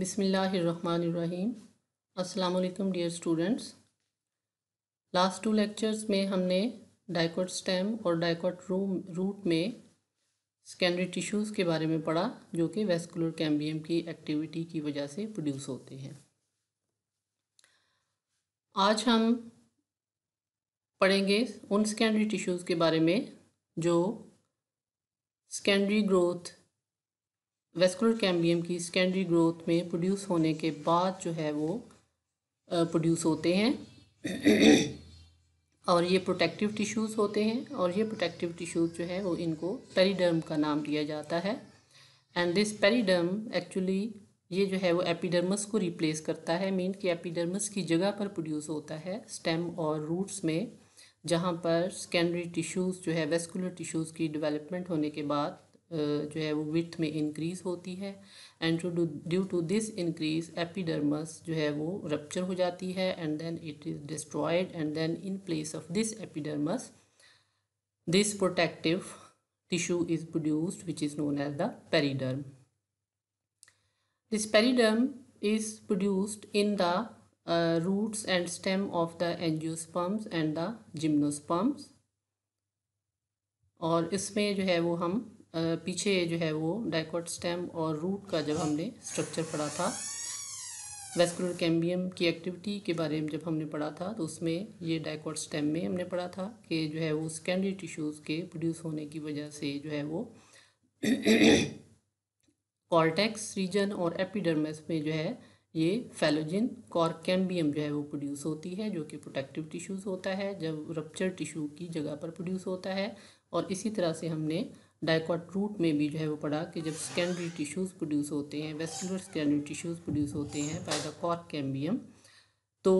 बिसमीम् अस्सलाम dear students last two lectures में हमने डाइकोट स्टेम और डाइकोट रूट में सेकेंडरी टिश्यूज़ के बारे में पढ़ा जो कि वेस्कुलर कैम्बियम की एक्टिविटी की वजह से प्रोड्यूस होते हैं आज हम पढ़ेंगे उन सेकेंडरी टिश्यूज़ के बारे में जो सेकेंडरी ग्रोथ वेस्कुलर कैम्बियम की सेकेंडरी ग्रोथ में प्रोड्यूस होने के बाद जो है वो प्रोड्यूस होते हैं और ये प्रोटेक्टिव टिश्यूज़ होते हैं और ये प्रोटेक्टिव टिश्यूज़ जो है वो इनको पेरीडर्म का नाम दिया जाता है एंड दिस पेरीडर्म एक्चुअली ये जो है वो एपिडर्मस को रिप्लेस करता है मीन कि एपिडर्मस की जगह पर प्रोड्यूस होता है स्टेम और रूट्स में जहाँ पर सेकेंडरी टिश्यूज़ जो है वेस्कुलर टिश्यूज़ की डेवलपमेंट होने के बाद जो है वो विथ में इंक्रीज होती है एंड जो due to this increase epidermis जो है वो रप्चर हो जाती है and then it is destroyed and then in place of this epidermis this protective tissue is produced which is known as the periderm this periderm is produced in the roots and stem of the angiosperms and the gymnosperms और इसमें जो है वो हम पीछे जो है वो डाइकॉट स्टेम और रूट का जब हमने स्ट्रक्चर पढ़ा था वेस्कुलर कैम्बियम की एक्टिविटी के बारे में जब हमने पढ़ा था तो उसमें ये डाइकॉट स्टेम में हमने पढ़ा था कि जो है वो सेकेंडरी टिश्यूज़ के प्रोड्यूस होने की वजह से जो है वो कॉर्टेक्स रीजन और एपिडर्मस में जो है ये फेलोजिन कैम्बियम जो है वो प्रोड्यूस होती है जो कि प्रोटेक्टिव टिश्यूज़ होता है जब रप्चर टिश्यू की जगह पर प्रोड्यूस होता है और इसी तरह से हमने डाइकॉट रूट में भी जो है वो पढ़ा कि जब सेकेंडरी टिश्यूज़ प्रोड्यूस होते हैं वेस्कुलर सेकेंडरी टिश्यूज़ प्रोड्यूस होते हैं बाय द कॉर्क कैम्बियम तो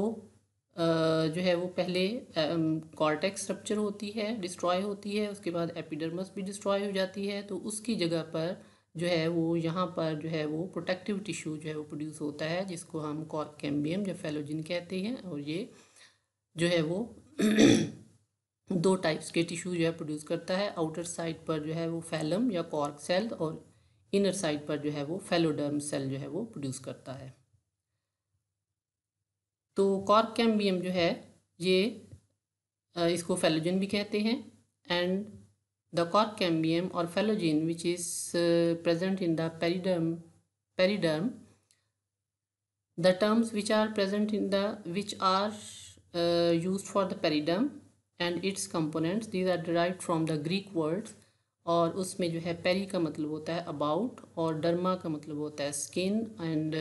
जो है वो पहले कॉर्टेक्स स्ट्रक्चर होती है डिस्ट्रॉय होती है उसके बाद एपिडर्मस भी डिस्ट्रॉय हो जाती है तो उसकी जगह पर जो है वो यहाँ पर जो है वो प्रोटेक्टिव टिश्यू जो है वो प्रोड्यूस होता है जिसको हम कॉर्क कैम्बियम या फेलोजिन कहते हैं और ये जो है वो दो टाइप्स के टिश्यू जो है प्रोड्यूस करता है आउटर साइड पर जो है वो फैलम या कॉर्क सेल और इनर साइड पर जो है वो फेलोडर्म सेल जो है वो प्रोड्यूस करता है तो कॉर्क कैम्बियम जो है ये इसको फेलोजन भी कहते हैं एंड द कॉर्क कैम्बियम और phellogen which is present in the periderm periderm terms which are are in in the which are uh, used for and its components these are derive from the Greek words और उसमें जो है peri का मतलब होता है about और derma का मतलब होता है skin and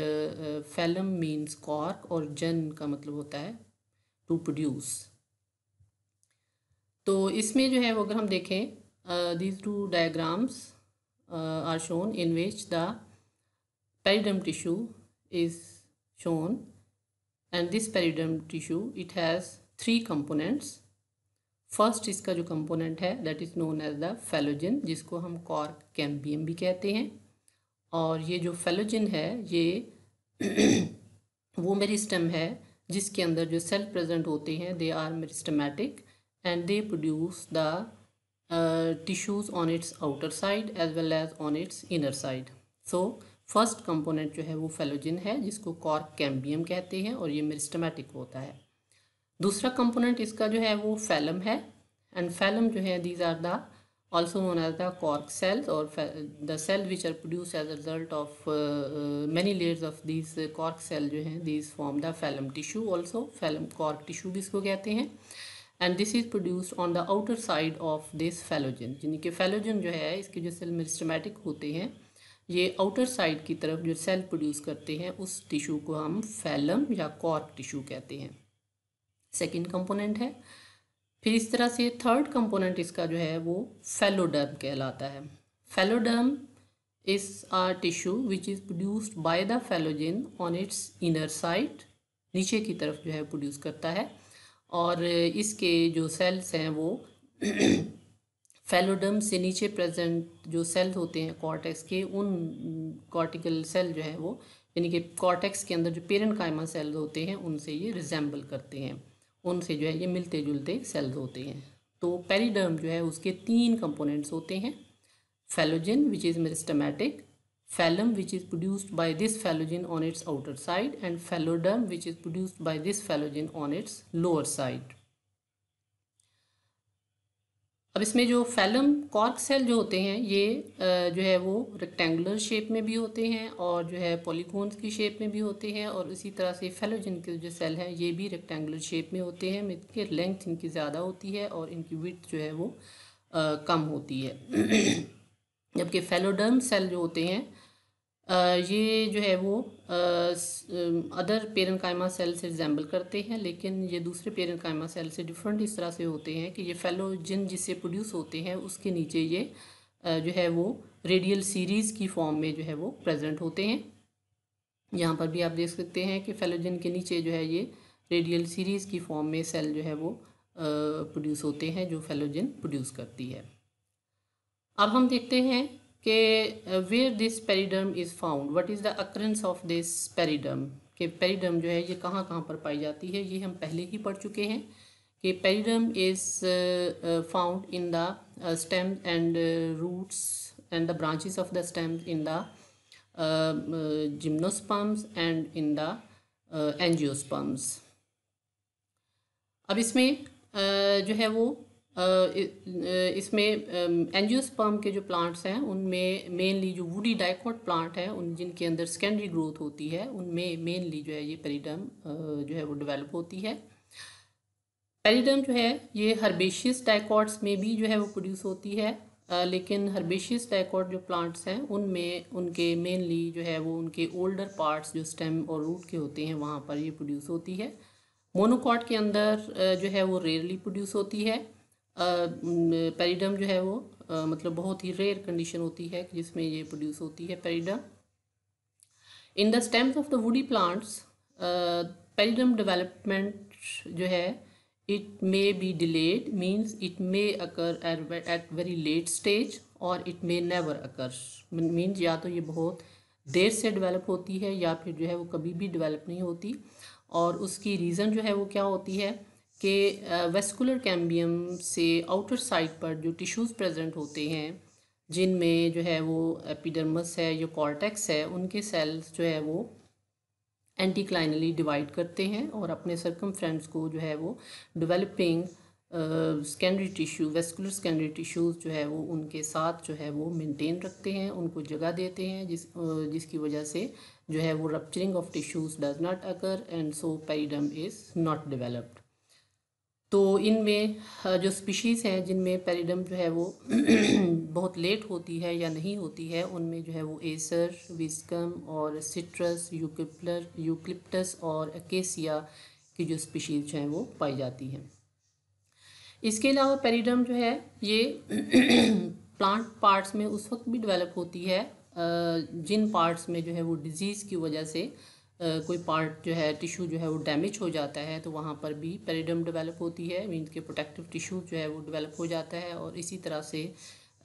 phellem means cork और जन का मतलब होता है टू प्रोड्यूस तो इसमें जो है वो अगर हम देखें these two diagrams are shown in which the periderm tissue is shown and this periderm tissue it has three components first इसका जो कंपोनेंट है that is known as the phellogen जिसको हम कॉर्क कैम्बियम भी कहते हैं और ये जो फेलोजिन है ये वो मेरिस्टम है जिसके अंदर जो सेल प्रेजेंट होते हैं they are meristematic and they produce the tissues on its outer side as well as on its inner side so first component जो है वो फेलोजिन है जिसको कॉर्क कैम्बियम कहते हैं और ये मेरिस्टमेटिक होता है दूसरा कंपोनेंट इसका जो है वो फैलम है एंड फैलम जो है these are the also known as the cork cells और the cell which are produce as result of many layers of this cork cell जो है these form the phellem tissue also phellem cork tissue भी इसको कहते हैं and this is produce on the outer side of this phellogen यानी कि phellogen जो है इसके जो सेल मिस्टमेटिक होते हैं ये आउटर साइड की तरफ जो सेल प्रोड्यूस करते हैं उस टिशू को हम फैलम या कॉर्क टिशू कहते हैं सेकेंड कंपोनेंट है फिर इस तरह से थर्ड कंपोनेंट इसका जो है वो फेलोडर्म कहलाता है phelloderm is are tissue which is produced by the phellogen on its inner side नीचे की तरफ जो है प्रोड्यूस करता है और इसके जो सेल्स हैं वो फेलोडर्म से नीचे प्रेजेंट जो सेल्स होते हैं कॉर्टेक्स के उन कॉर्टिकल सेल जो है वो यानी कि कॉर्टेक्स के अंदर जो पेरेंट कायमा सेल्स होते हैं उनसे ये रिजेंबल करते हैं उनसे जो है ये मिलते जुलते सेल्स होते हैं तो पेरीडर्म जो है उसके तीन कंपोनेंट्स होते हैं phellogen which is meristematic phellem which is produced by this phellogen on its outer side and phelloderm which is produced by this phellogen on its lower side अब इसमें जो फैलम कॉर्क सेल जो होते हैं ये जो है वो रेक्टेंगुलर शेप में भी होते हैं और जो है पॉलीकोन्स की शेप में भी होते हैं और इसी तरह से फेलोजिन के जो सेल हैं ये भी रेक्टेंगुलर शेप में होते हैं इनके लेंथ इनकी ज़्यादा होती है और इनकी विथ जो है वो आ, कम होती है जबकि फेलोडर्म सेल जो होते हैं ये जो है वो अदर पेरन कायमा सेल से रिजेंबल करते हैं लेकिन ये दूसरे पेरन कायमा सेल से डिफरेंट इस तरह से होते हैं कि ये फेलो जिन जिससे प्रोड्यूस होते हैं उसके नीचे ये जो है वो रेडियल सीरीज़ की फॉर्म में जो है वो प्रेजेंट होते हैं यहाँ पर भी आप देख सकते हैं कि फेलोजिन के नीचे जो है ये रेडियल सीरीज़ की फॉर्म में सेल जो है वो प्रोड्यूस होते हैं जो फेलोजिन प्रोड्यूस करती है अब हम देखते हैं के where this periderm is found what is the occurrence of this periderm के पेरीडर्म जो है ये कहाँ कहाँ पर पाई जाती है ये हम पहले ही पढ़ चुके हैं कि periderm is found in the stem and roots and the branches of the stem in the gymnosperms and in the angiosperms अब इसमें uh, जो है वो इसमें एंजियोस्पर्म के जो प्लांट्स हैं उनमें मेनली जो वुडी डाइकोट प्लांट है उन जिनके अंदर सेकेंडरी ग्रोथ होती है उनमें मेनली जो है ये पेरीडम जो है वो डेवलप होती है पेरीडम जो है ये हर्बेशियस डाइकॉट्स में भी जो है वो प्रोड्यूस होती है लेकिन हर्बेशियस डाइकॉट जो प्लांट्स हैं उनमें उनके मेनली जो है वो उनके ओल्डर पार्ट्स जो स्टेम और रूट के होते हैं वहाँ पर ये प्रोड्यूस होती है मोनोकॉट के अंदर जो है वो रेयरली प्रोड्यूस होती है पेरिडम जो है वो आ, मतलब बहुत ही रेयर कंडीशन होती है जिसमें ये प्रोड्यूस होती है periderm in the stems of the woody plants periderm development जो है it may be delayed means it may occur at very late stage और it may never occur means या तो ये बहुत देर से डेवलप होती है या फिर जो है वो कभी भी डेवलप नहीं होती और उसकी रीज़न जो है वो क्या होती है कि वेस्कुलर कैम्बियम से आउटर साइड पर जो टिश्यूज़ प्रेजेंट होते हैं जिनमें जो है वो एपिडर्मस है या कॉर्टेक्स है उनके सेल्स जो है वो एंटीक्लाइनली डिवाइड करते हैं और अपने सर्कम को जो है वो developing secondary tissue vascular secondary tissues जो है वो उनके साथ जो है वो मेंटेन रखते हैं उनको जगह देते हैं जिस uh, जिसकी वजह से जो है वो rupturing of tissues does not occur and so periderm is not develop तो इनमें जो स्पीशीज़ हैं जिनमें पेरिडम जो है वो बहुत लेट होती है या नहीं होती है उनमें जो है वो एसर विस्कम और सिट्रस यूक्लिप्लर यूक्लिप्टस और अकेसिया की जो स्पीशीज़ जो हैं वो पाई जाती हैं इसके अलावा पेरिडम जो है ये प्लांट पार्ट्स में उस वक्त भी डेवलप होती है जिन पार्ट्स में जो है वो डिजीज़ की वजह से कोई पार्ट जो है टिश्यू जो है वो डैमेज हो जाता है तो वहाँ पर भी पेरिडम डेवलप होती है मीन के प्रोटेक्टिव टिश्यू जो है वो डेवलप हो जाता है और इसी तरह से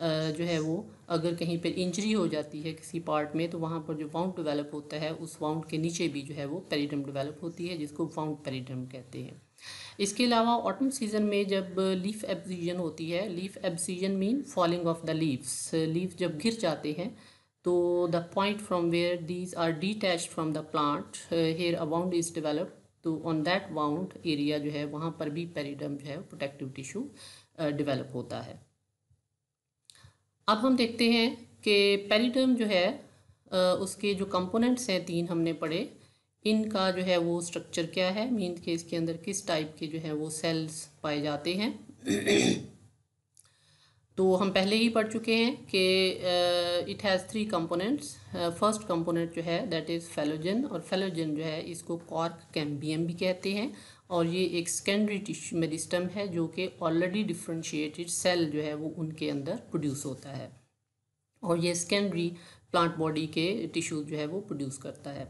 जो है वो अगर कहीं पर इंजरी हो जाती है किसी पार्ट में तो वहाँ पर जो वाउंड डेवलप होता है उस वाउंड के नीचे भी जो है वो पेरिडम डेवलप होती है जिसको वाउंड पेरिडम कहते हैं इसके अलावा ऑटम सीजन में जब लीफ एब्सीजन होती है leaf abscission mean falling of the leaves leave जब गिर जाते हैं तो the point from where these are detach from the plant here a wound is wound तो ऑन दैट बाउंड एरिया जो है वहाँ पर भी पेरिडम जो है प्रोटेक्टिव टिश्यू डिवेलप होता है अब हम देखते हैं कि पेरिडम जो है uh, उसके जो कंपोनेंट्स हैं तीन हमने पढ़े इनका जो है वो स्ट्रक्चर क्या है मीन के इसके अंदर किस टाइप के जो है वो सेल्स पाए जाते हैं तो हम पहले ही पढ़ चुके हैं कि it has three components first component जो है दैट इज़ फेलोजन और फेलोजन जो है इसको कॉर्क कैम्बियम भी कहते हैं और ये एक सेकेंडरी टिश्यू मेरिस्टम है जो कि ऑलरेडी डिफ्रेंशिएटेड सेल जो है वो उनके अंदर प्रोड्यूस होता है और ये सेकेंडरी प्लांट बॉडी के टिश्यूज जो है वो प्रोड्यूस करता है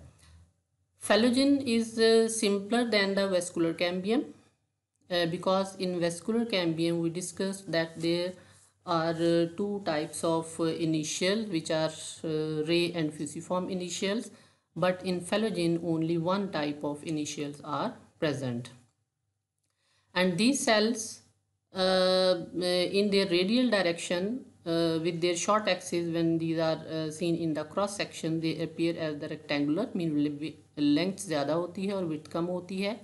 phellogen is simpler than the vascular cambium because in vascular cambium we discuss that there are two types of initial which are ray and fusiform initials but in phalogen only one type of initials are present and these cells uh, in their radial direction uh, with their short axis when these are uh, seen in the cross section they appear as the rectangular mean length ज़्यादा होती है और width कम होती है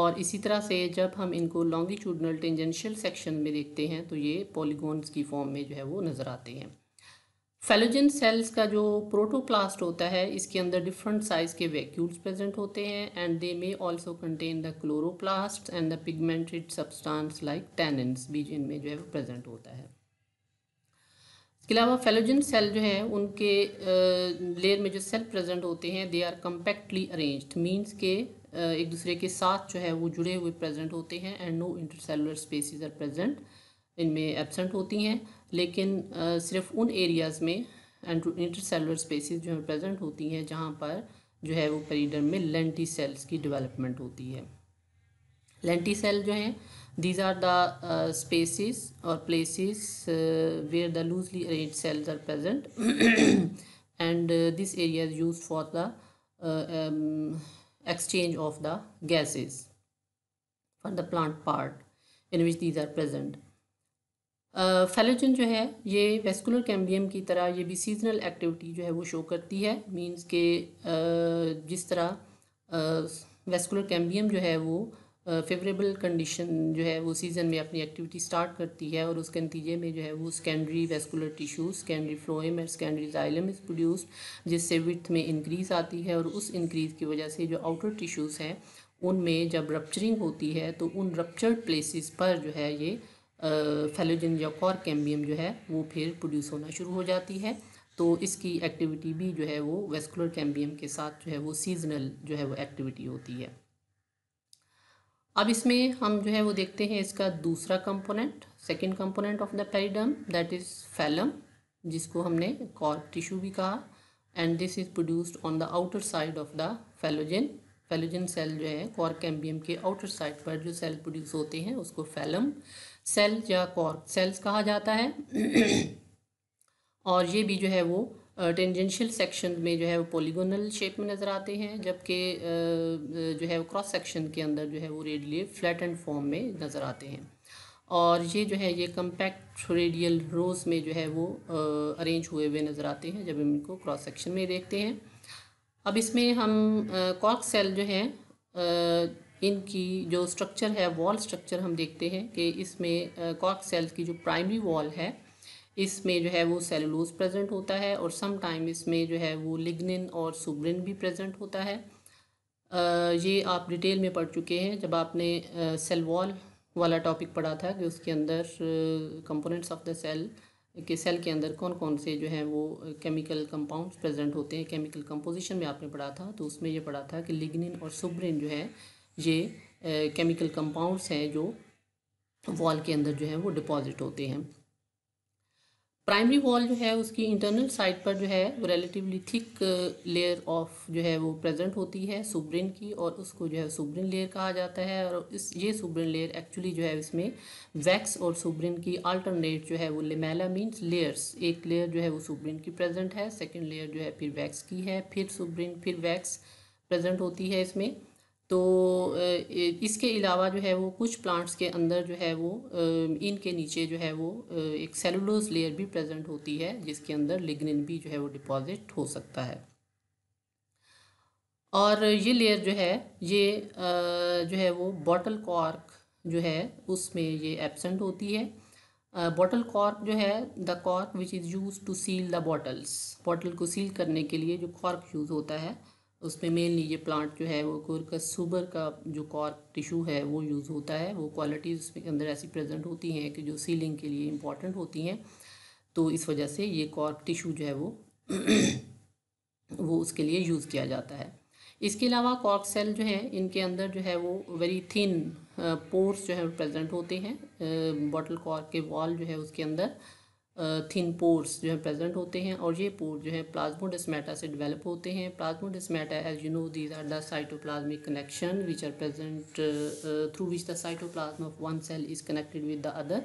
और इसी तरह से जब हम इनको लॉन्गिट्यूडनल टेंजेंशियल सेक्शन में देखते हैं तो ये पॉलीगोन्स की फॉर्म में जो है वो नज़र आते हैं फेलोजन सेल्स का जो प्रोटोप्लास्ट होता है इसके अंदर डिफरेंट साइज़ के वैक्यूल्स प्रेजेंट होते हैं and they may also contain the chloroplast and the pigmented substance like tannins भी जिनमें जो है वो प्रेजेंट होता है इसके अलावा फेलोजन सेल जो है उनके लेयर में जो सेल प्रेजेंट होते हैं they are compactly arranged means के एक दूसरे के साथ जो है वो जुड़े हुए प्रेजेंट होते हैं and no intercellular spaces are present इनमें एबसेंट होती हैं लेकिन सिर्फ उन एरियाज़ में इंटरसेलुलर स्पेसिस जो है प्रेजेंट होती हैं जहाँ पर जो है वो परिडर में लेंटी सेल्स की डेवलपमेंट होती है लेंटी सेल जो हैं these are the uh, spaces or places uh, where the loosely arranged cells are present use for the exchange of the gases for the plant part in which these are present. Phellogen uh, जो है ये vascular cambium की तरह ये भी seasonal activity जो है वो शो करती है मींस के uh, जिस तरह वेस्कुलर uh, कैम्बियम जो है वो फेवरेबल कंडीशन जो है वो सीज़न में अपनी एक्टिविटी स्टार्ट करती है और उसके नतीजे में जो है वो secondary vascular tissues secondary phloem and secondary xylem is produced जिससे विथ में इंक्रीज़ आती है और उस इंक्रीज़ की वजह से जो आउटर टिश्यूज़ हैं उनमें जब रपच्चरिंग होती है तो उन रप्चर्ड प्लेसिस पर जो है ये फेलोजन या कॉर कैम्बियम जो है वो फिर प्रोड्यूस होना शुरू हो जाती है तो इसकी एक्टिविटी भी जो है वो वेस्कुलर कैम्बियम के साथ जो है वो सीजनल जो है वो एक्टिविटी होती है अब इसमें हम जो है वो देखते हैं इसका दूसरा component second component of the periderm that is phellem जिसको हमने कॉर्क टिश्यू भी कहा and this is produced on the outer side of the phellogen phellogen cell जो है कॉर्क एम्बियम के आउटर साइड पर जो सेल प्रोड्यूस होते हैं उसको फैलम सेल या कॉर्क सेल्स कहा जाता है और ये भी जो है वो टेंजेंशियल सेक्शन में जो है वो पॉलीगोनल शेप में नज़र आते हैं जबकि जो है वो क्रॉस सेक्शन के अंदर जो है वो रेडियल फ्लैट एंड फॉर्म में नज़र आते हैं और ये जो है ये कम्पैक्ट रेडियल रोज में जो है वो अरेंज हुए हुए नज़र आते हैं जब हम इनको क्रॉस सेक्शन में देखते हैं अब इसमें हम कॉक सेल जो है इनकी जो स्ट्रक्चर है वॉल स्ट्रक्चर हम देखते हैं कि इसमें कॉक सेल की जो प्राइमरी वॉल है इसमें जो है वो सेलुलोज प्रेजेंट होता है और समटाइम इसमें जो है वो लिग्निन और सुब्रिन भी प्रेजेंट होता है ये आप डिटेल में पढ़ चुके हैं जब आपने सेल वॉल वाला टॉपिक पढ़ा था कि उसके अंदर कंपोनेंट्स ऑफ द सेल के सेल के अंदर कौन कौन से जो हैं वो केमिकल कंपाउंड्स प्रेजेंट होते हैं केमिकल कंपोजिशन में आपने पढ़ा था तो उसमें ये पढ़ा था कि लिग्निन और सुब्रिन जो है ये केमिकल कंपाउंड्स हैं जो वॉल के अंदर जो है वो डिपॉजिट होते हैं प्राइमरी वॉल जो है उसकी इंटरनल साइड पर जो है वो रिलेटिवली थिक लेयर ऑफ जो है वो प्रेजेंट होती है सुब्रिन की और उसको जो है सुब्रिन लेयर कहा जाता है और इस ये सुब्रिन लेयर एक्चुअली जो है इसमें वैक्स और सुब्रिन की अल्टरनेट जो है वो लेमेला मीन्स लेयर्स एक लेयर जो है वो सुब्रेन की प्रेजेंट है सेकेंड लेयर जो है फिर वैक्स की है फिर सुब्रेन फिर वैक्स प्रेजेंट होती है इसमें तो इसके अलावा जो है वो कुछ प्लांट्स के अंदर जो है वो इनके नीचे जो है वो एक सेलुलोज लेयर भी प्रेजेंट होती है जिसके अंदर लिग्निन भी जो है वो डिपॉजिट हो सकता है और ये लेयर जो है ये जो है वो बॉटल कॉर्क जो है उसमें ये एबसेंट होती है बॉटल कॉर्क जो है the cork which is use to seal the bottles bottle को सील करने के लिए जो कॉर्क यूज़ होता है उसमें मेनली ये प्लांट जो है वो सुबर का जो कॉर टिशू है वो यूज़ होता है वो क्वालिटीज़ उसमें अंदर ऐसी प्रेजेंट होती हैं कि जो सीलिंग के लिए इम्पॉर्टेंट होती हैं तो इस वजह से ये कॉर्क टिशू जो है वो वो उसके लिए यूज़ किया जाता है इसके अलावा कॉर्क सेल जो हैं इनके अंदर जो है वो वेरी थिन पोर्स जो है प्रेजेंट होते हैं बॉटल कॉर्क के वॉल जो है उसके अंदर थिन पोर्स जो है प्रेजेंट होते हैं और ये पोर्स जो है प्लाज्मोडिसमेटा से डेवलप होते हैं plasmodesmata as you know these are the cytoplasmic connection which are present through which the cytoplasm of one cell is connected with the other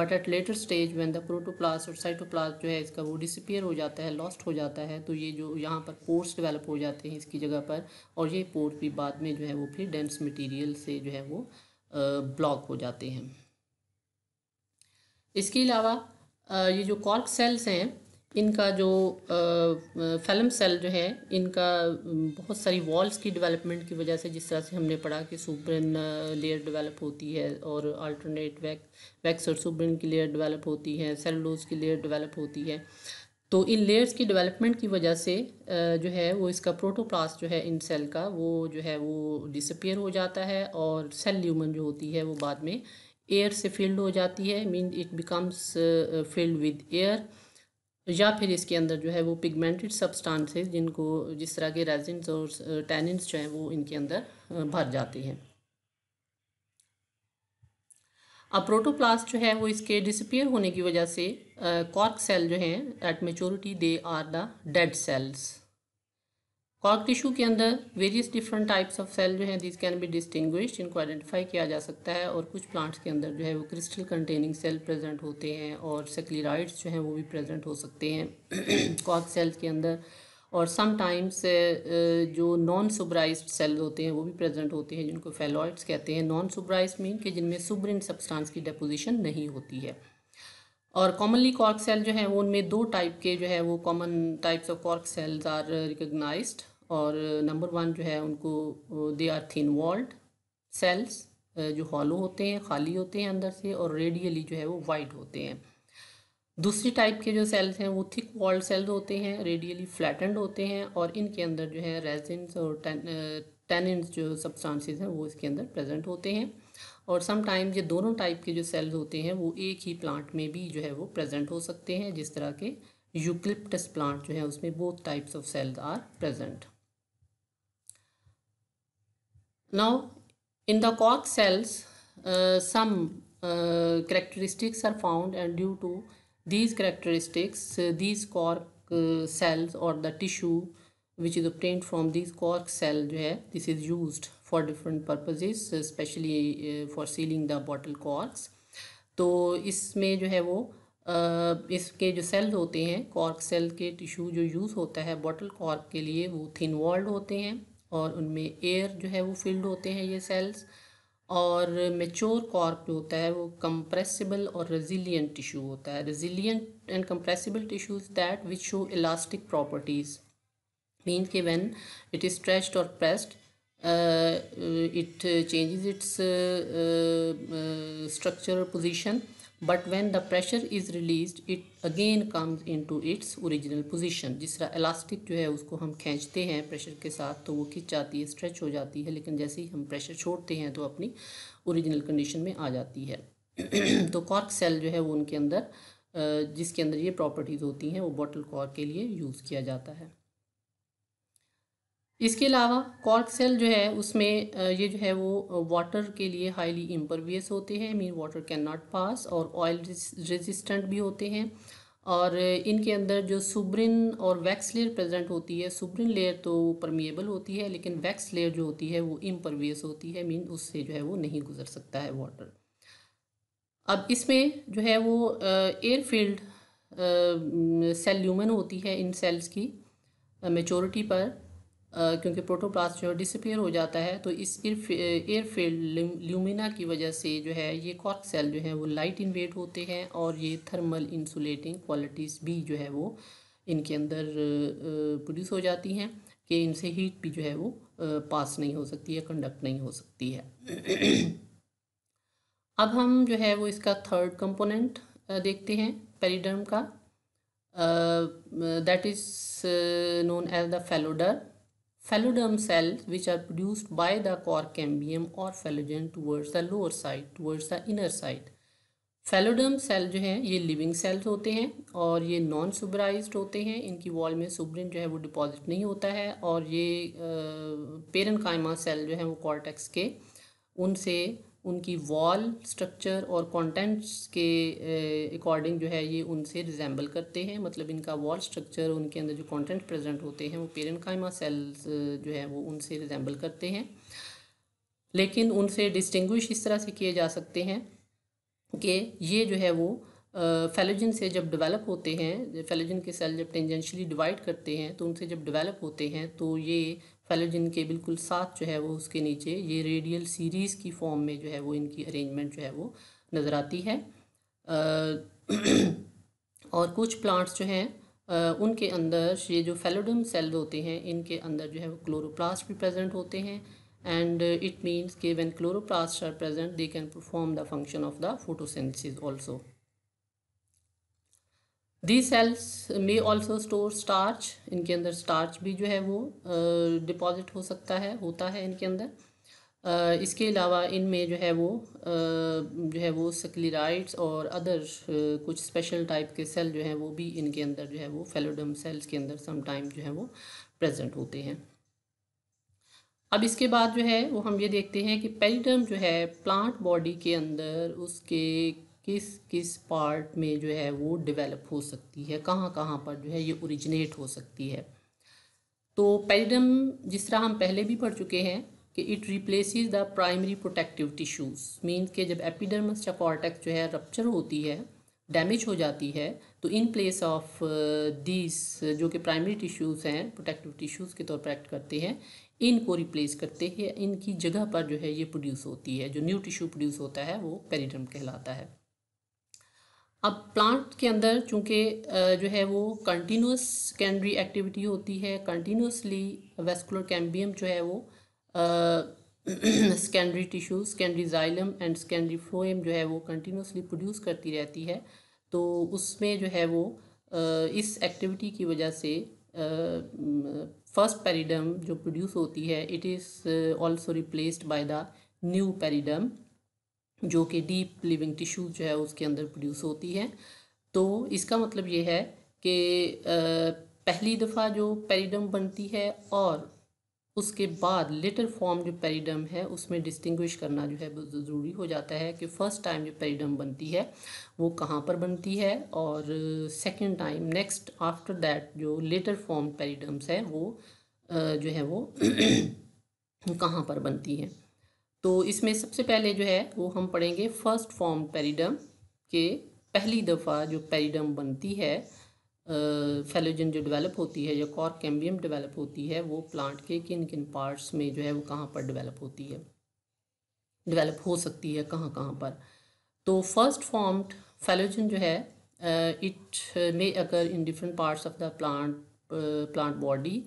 but at later stage when the protoplast और cytoplast जो है इसका वो disappear हो जाता है lost हो जाता है तो ये जो यहाँ पर पोर्स डिवेलप हो जाते हैं इसकी जगह पर और ये पोर्स भी बाद में जो है वो फिर डेंस मटीरियल से जो है वो ब्लॉक हो जाते हैं इसके अलावा ये जो कॉर्क सेल्स हैं इनका जो फैलम सेल जो है इनका बहुत सारी वॉल्स की डेवलपमेंट की वजह से जिस तरह से हमने पढ़ा कि सुब्रन लेयर डेवलप होती है और अल्टरनेट वैक्स वैक्स और सुब्रन की लेयर डेवलप होती है सेलुलोज की लेयर डेवलप होती है तो इन लेयर्स की डेवलपमेंट की वजह से जो है वो इसका प्रोटोप्लास्ट जो है इन सेल का वो जो है वो डिसपेयर हो जाता है और सेल ल्यूमन जो होती है वो बाद में एयर से फिल्ड हो जाती है mean it becomes filled with air या फिर इसके अंदर जो है वो पिगमेंटेड सब्सटेंसेस जिनको जिस तरह के रेजिन्स और टैनिन्स uh, जो हैं वो इनके अंदर uh, भर जाती हैं अब प्रोटोप्लास्ट जो है वो इसके डिसपियर होने की वजह से कॉर्क uh, सेल जो हैं at maturity they are the dead cells और टिश्यू के अंदर various different types of cell जो हैं दिस कैन बी डिस्टिंग्विश्ड इनको आइडेंटिफाई किया जा सकता है और कुछ प्लांट्स के अंदर जो है वो क्रिस्टल कंटेनिंग सेल प्रेजेंट होते हैं और सेक्लीराइड्स जो हैं वो भी प्रेजेंट हो सकते हैं कॉक सेल्स के अंदर और समटाइम्स uh, uh, जो नॉन सुबराइज सेल होते हैं वो भी प्रेजेंट होते हैं जिनको फेलॉइड्स कहते हैं नॉन सुबराइज मीन के जिनमें सुब्रिन सब्सटांस की डेपोजिशन नहीं होती है और कॉमनली कॉर्क सेल जो है उनमें दो टाइप के जो है वो common types of cork cells are recognized और नंबर वन जो है उनको they are thin walled cells जो हॉलो होते हैं खाली होते हैं अंदर से और रेडियली जो है वो वाइट होते हैं दूसरी टाइप के जो सेल्स हैं वो थिक वॉल्ड सेल्स होते हैं रेडियली फ्लैटेंड होते हैं और इनके अंदर जो है रेजेंस और टेनेंट्स जो सब्सटेंसेस हैं वो इसके अंदर प्रेजेंट होते हैं और समटाइम्स ये दोनों टाइप के जो सेल्स होते हैं वो एक ही प्लांट में भी जो है वो प्रेजेंट हो सकते हैं जिस तरह के यूक्लिप्टस प्लांट जो है उसमें both types of cells are present Now, in the cork cells, uh, some uh, characteristics are found and due to these characteristics, uh, these cork uh, cells or the tissue which is obtained from these cork cell jo hai this is used for different purposes especially uh, for sealing the bottle corks तो इसमें जो है वो इसके जो cells होते हैं cork cell के टिश्यू जो यूज़ होता है बॉटल कॉर्क के लिए वो थिन वॉल्ड होते हैं और उनमें एयर जो है वो फिल्ड होते हैं ये सेल्स और मेच्योर कॉर्क जो होता है वो कंप्रेसिबल और रेजिलियंट टिश्यू होता है resilient and compressible tissues that which show elastic properties means के व्हेन इट इज़ स्ट्रेच्ड और pressed it changes its structure position but when the pressure is release it again comes in to its original position जिस तरह elastic जो है उसको हम खींचते हैं प्रेशर के साथ तो वो खिंच जाती है स्ट्रेच हो जाती है लेकिन जैसे ही हम प्रेशर छोड़ते हैं तो अपनी औरिजिनल कंडीशन में आ जाती है तो कॉर्क सेल जो है वो उनके अंदर जिसके अंदर ये प्रॉपर्टीज होती हैं वो बॉटल कॉर्क के लिए यूज़ किया जाता है इसके अलावा कॉर्क सेल जो है उसमें ये जो है वो वाटर के लिए हाईली इम्परवियस होते हैं mean water can not pass और ऑयल रेजिस्टेंट भी होते हैं और इनके अंदर जो सुब्रिन और वैक्स लेयर प्रेजेंट होती है सुब्रिन लेयर तो परमिएबल होती है लेकिन वैक्स लेयर जो होती है वो इम्परवियस होती है मीन उससे जो है वो नहीं गुजर सकता है वाटर अब इसमें जो है वो एयर फील्ड सेल्यूमन होती है इन सेल्स की मेचोरिटी पर क्योंकि प्रोटोप्लास्ट जो है डिसपेयर हो जाता है तो इस फील्ड ल्यूमिना की वजह से जो है ये कॉर्क सेल जो है वो लाइट इन्वेट होते हैं और ये थर्मल इंसुलेटिंग क्वालिटीज़ भी जो है वो इनके अंदर प्रोड्यूस हो जाती हैं कि इनसे हीट भी जो है वो पास नहीं हो सकती है कंडक्ट नहीं हो सकती है अब हम जो है वो इसका थर्ड कंपोनेंट देखते हैं पेरीडर्म का that is known as the phelloderm Phalloderm cells which are produced by the corcambium or phallogen towards the lower side, towards the inner side. Phelloderm cell जो है ये लिविंग सेल्स होते हैं और ये नॉन सुबराइज होते हैं इनकी वॉल में सुबरिन जो है वो डिपॉजिट नहीं होता है और ये पेरन कायमा सेल जो है वो कॉर्टेक्स के उनसे उनकी वॉल स्ट्रक्चर और कंटेंट्स के अकॉर्डिंग जो है ये उनसे रिजेंबल करते हैं मतलब इनका वॉल स्ट्रक्चर उनके अंदर जो कंटेंट प्रेजेंट होते हैं वो पेरेंट कायमा सेल्स जो है वो उनसे रिजेंबल करते हैं लेकिन उनसे डिस्टिंग्विश इस तरह से किए जा सकते हैं कि ये जो है वो फेलोजन से जब डेवलप होते हैं फेलोजन के सेल जब टेंजेंशली डिवाइड करते हैं तो उनसे जब डेवलप होते हैं तो ये फेलोजिन के बिल्कुल साथ जो है वो उसके नीचे ये रेडियल सीरीज़ की फॉर्म में जो है वो इनकी अरेंजमेंट जो है वो नज़र आती है और कुछ प्लांट्स जो हैं उनके अंदर ये जो फेलोडम सेल होते हैं इनके अंदर जो है वो क्लोरोप्लास्ट भी प्रेजेंट होते हैं एंड इट मीन्स के when chloroplast are present they can perform the function of the photosynthesis also the cells may also store starch इनके अंदर स्टार्च भी जो है वो डिपॉजिट हो सकता है होता है इनके अंदर Uh, इसके अलावा इनमें जो है वो uh, जो है वो सकलीराइट्स और अदर uh, कुछ स्पेशल टाइप के सेल जो हैं वो भी इनके अंदर जो है वो फेलोडम सेल्स के अंदर समटाइम जो है वो प्रेजेंट होते हैं अब इसके बाद जो है वो हम ये देखते हैं कि पेलीडम जो है प्लांट बॉडी के अंदर उसके किस किस पार्ट में जो है वो डेवलप हो सकती है कहाँ कहाँ पर जो है ये ओरिजिनेट हो सकती है तो पेरिडम जिस तरह हम पहले भी पढ़ चुके हैं कि it replaces the primary protective tissues mean के जब एपिडर्मस या कॉर्टेक्स जो है रप्चर होती है डैमेज हो जाती है तो इन प्लेस ऑफ दीस जो कि प्राइमरी टिश्यूज़ हैं प्रोटेक्टिव टिश्यूज़ के तौर पर एक्ट करते हैं इनको रिप्लेस करते हैं इनकी जगह पर जो है ये प्रोड्यूस होती है जो न्यू टिश्यू प्रोड्यूस होता है वो पेरिडर्म कहलाता है अब प्लांट के अंदर चूँकि जो है वो कंटिन्यूस कैनरी एक्टिविटी होती है कंटिन्यूसली वेस्कुलर कैम्बियम जो है वो secondary tissue secondary xylem and secondary phloem जो है वो कंटिन्यूसली प्रोड्यूस करती रहती है तो उसमें जो है वो इस एक्टिविटी की वजह से फर्स्ट पेरिडम जो प्रोड्यूस होती है it is also replaced by the new periderm जो कि डीप लिविंग टिश्यू जो है उसके अंदर प्रोड्यूस होती है तो इसका मतलब ये है कि पहली दफ़ा जो पेरिडम बनती है और उसके बाद लेटर फॉर्म जो पेरिडम है उसमें डिस्टिंग्विश करना जो है ज़रूरी हो जाता है कि फ़र्स्ट टाइम जो पेरिडम बनती है वो कहाँ पर बनती है और second time next after that जो लेटर फॉर्म पेरिडम्स है वो जो है वो कहाँ पर बनती है तो इसमें सबसे पहले जो है वो हम पढ़ेंगे फर्स्ट फॉर्म पेरिडम के पहली दफ़ा जो पेरिडम बनती है फेलोजन जो डेवलप होती है या कॉर कैम्बियम डेवलप होती है वो प्लांट के किन किन पार्ट्स में जो है वो कहाँ पर डेवलप होती है डेवलप हो सकती है कहाँ कहाँ पर तो फर्स्ट फॉर्म्ड फेलोजन जो है it may occur in different parts of the plant plant body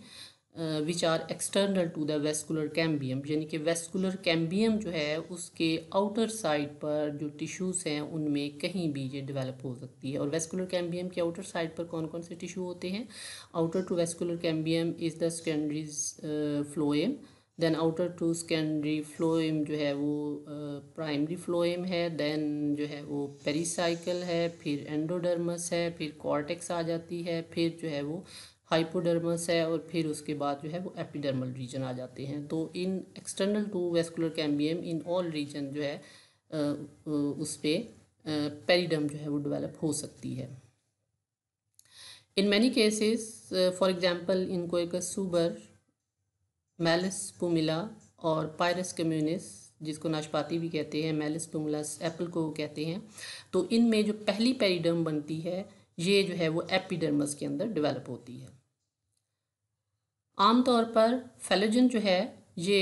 which are external to the vascular cambium यानी कि वेस्कुलर कैम्बियम जो है उसके आउटर साइड पर जो टिश्यूज़ हैं उनमें कहीं भी ये डेवलप हो सकती है और वेस्कुलर कैम्बियम के आउटर साइड पर कौन कौन से टिश्यू होते हैं outer to vascular cambium is the secondary phloem then outer to secondary phloem जो है वो प्राइमरी फ्लोएम है देन जो है वो पेरीसाइकिल है फिर एंडोडर्मस है फिर कॉर्टेक्स आ जाती है फिर जो है वो हाइपोडर्मस है और फिर उसके बाद जो है वो एपिडर्मल रीजन आ जाते हैं तो in external to vascular cambium in all region जो है उस पर पेरीडम जो है वो डेवलप हो सकती है in many cases for example इनको एक सूबर मेलिस पुमिला और पायरस कम्यूनिस जिसको नाशपाती भी कहते हैं मेलिस पुमिला एप्पल को कहते हैं तो इनमें जो पहली पेरीडम बनती है ये जो है वो एपिडर्मस के अंदर डेवलप होती है आमतौर पर फेलोजन जो है ये